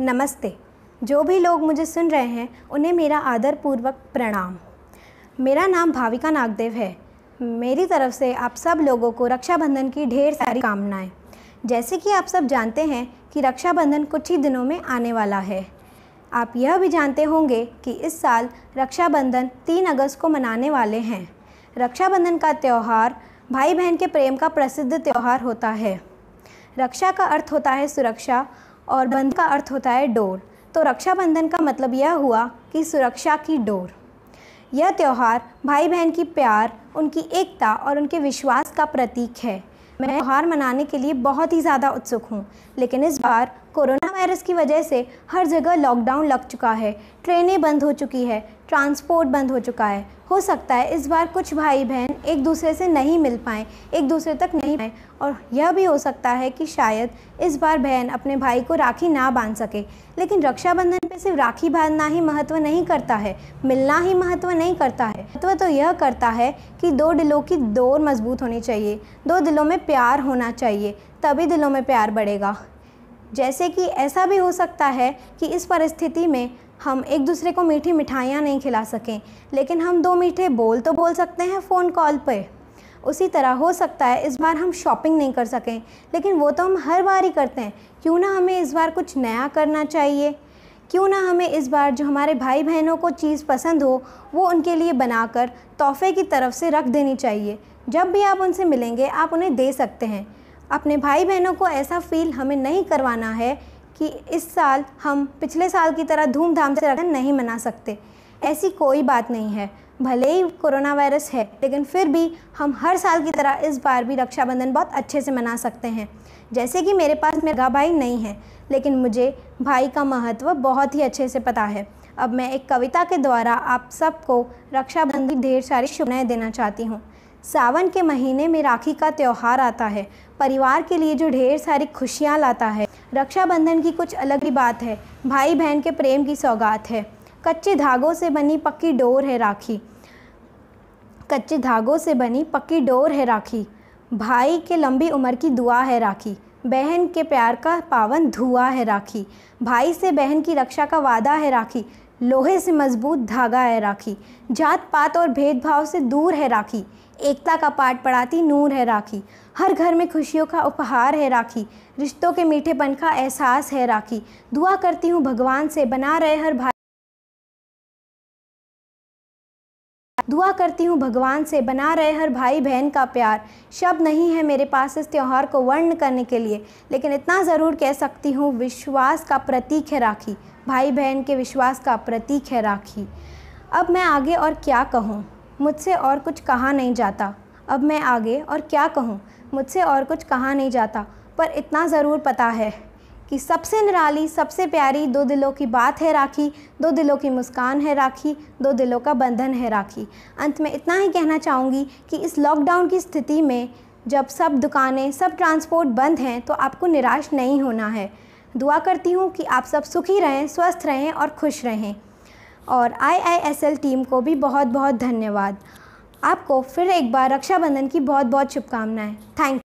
नमस्ते जो भी लोग मुझे सुन रहे हैं उन्हें मेरा आदरपूर्वक प्रणाम मेरा नाम भाविका नागदेव है मेरी तरफ से आप सब लोगों को रक्षाबंधन की ढेर सारी कामनाएं जैसे कि आप सब जानते हैं कि रक्षाबंधन कुछ ही दिनों में आने वाला है आप यह भी जानते होंगे कि इस साल रक्षाबंधन तीन अगस्त को मनाने वाले हैं रक्षाबंधन का त्यौहार भाई बहन के प्रेम का प्रसिद्ध त्यौहार होता है रक्षा का अर्थ होता है सुरक्षा और बंध का अर्थ होता है डोर तो रक्षाबंधन का मतलब यह हुआ कि सुरक्षा की डोर यह त्यौहार भाई बहन की प्यार उनकी एकता और उनके विश्वास का प्रतीक है मैं त्यौहार मनाने के लिए बहुत ही ज़्यादा उत्सुक हूँ लेकिन इस बार कोरोना वायरस की वजह से हर जगह लॉकडाउन लग चुका है ट्रेनें बंद हो चुकी है ट्रांसपोर्ट बंद हो चुका है हो सकता है इस बार कुछ भाई बहन एक दूसरे से नहीं मिल पाए एक दूसरे तक नहीं आए और यह भी हो सकता है कि शायद इस बार बहन अपने भाई को राखी ना बांध सके लेकिन रक्षाबंधन पे सिर्फ राखी बांधना ही महत्व नहीं करता है मिलना ही महत्व नहीं करता है महत्व तो यह करता है कि दो दिलों की दौड़ मजबूत होनी चाहिए दो दिलों में प्यार होना चाहिए तभी दिलों में प्यार बढ़ेगा जैसे कि ऐसा भी हो सकता है कि इस परिस्थिति में हम एक दूसरे को मीठी मिठाइयाँ नहीं खिला सकें लेकिन हम दो मीठे बोल तो बोल सकते हैं फ़ोन कॉल पर उसी तरह हो सकता है इस बार हम शॉपिंग नहीं कर सकें लेकिन वो तो हम हर बार ही करते हैं क्यों ना हमें इस बार कुछ नया करना चाहिए क्यों ना हमें इस बार जो हमारे भाई बहनों को चीज़ पसंद हो वो उनके लिए बनाकर तोहफे की तरफ से रख देनी चाहिए जब भी आप उनसे मिलेंगे आप उन्हें दे सकते हैं अपने भाई बहनों को ऐसा फील हमें नहीं करवाना है कि इस साल हम पिछले साल की तरह धूमधाम से रक्षाबंधन नहीं मना सकते ऐसी कोई बात नहीं है भले ही कोरोना वायरस है लेकिन फिर भी हम हर साल की तरह इस बार भी रक्षाबंधन बहुत अच्छे से मना सकते हैं जैसे कि मेरे पास मेरा भाई नहीं है लेकिन मुझे भाई का महत्व बहुत ही अच्छे से पता है अब मैं एक कविता के द्वारा आप सबको रक्षाबंधन की ढेर सारी शुभनाएँ देना चाहती हूँ सावन के महीने में राखी का त्यौहार आता है परिवार के लिए जो ढेर सारी खुशियाँ लाता है रक्षाबंधन की कुछ अलग ही बात है भाई बहन के प्रेम की सौगात है कच्चे धागों से बनी पक्की डोर है राखी कच्चे धागों से बनी पक्की डोर है राखी भाई के लंबी उम्र की दुआ है राखी बहन के प्यार का पावन धुआ है राखी भाई से बहन की रक्षा का वादा है राखी लोहे से मजबूत धागा है राखी जात पात और भेदभाव से दूर है राखी एकता का पाठ पढ़ाती नूर है राखी हर घर में खुशियों का उपहार है राखी रिश्तों के मीठेपन का एहसास है राखी दुआ करती हूँ भगवान से बना रहे हर भाई दुआ करती हूँ भगवान से बना रहे हर भाई बहन का प्यार शब्द नहीं है मेरे पास इस त्यौहार को वर्ण करने के लिए लेकिन इतना ज़रूर कह सकती हूँ विश्वास का प्रतीक है राखी भाई बहन के विश्वास का प्रतीक है राखी अब मैं आगे और क्या कहूँ मुझसे और कुछ कहा नहीं जाता अब मैं आगे और क्या कहूँ मुझसे और कुछ कहा नहीं जाता पर इतना ज़रूर पता है कि सबसे निराली सबसे प्यारी दो दिलों की बात है राखी दो दिलों की मुस्कान है राखी दो दिलों का बंधन है राखी अंत में इतना ही कहना चाहूँगी कि इस लॉकडाउन की स्थिति में जब सब दुकानें सब ट्रांसपोर्ट बंद हैं तो आपको निराश नहीं होना है दुआ करती हूँ कि आप सब सुखी रहें स्वस्थ रहें और खुश रहें और आई टीम को भी बहुत बहुत धन्यवाद आपको फिर एक बार रक्षाबंधन की बहुत बहुत शुभकामनाएँ थैंक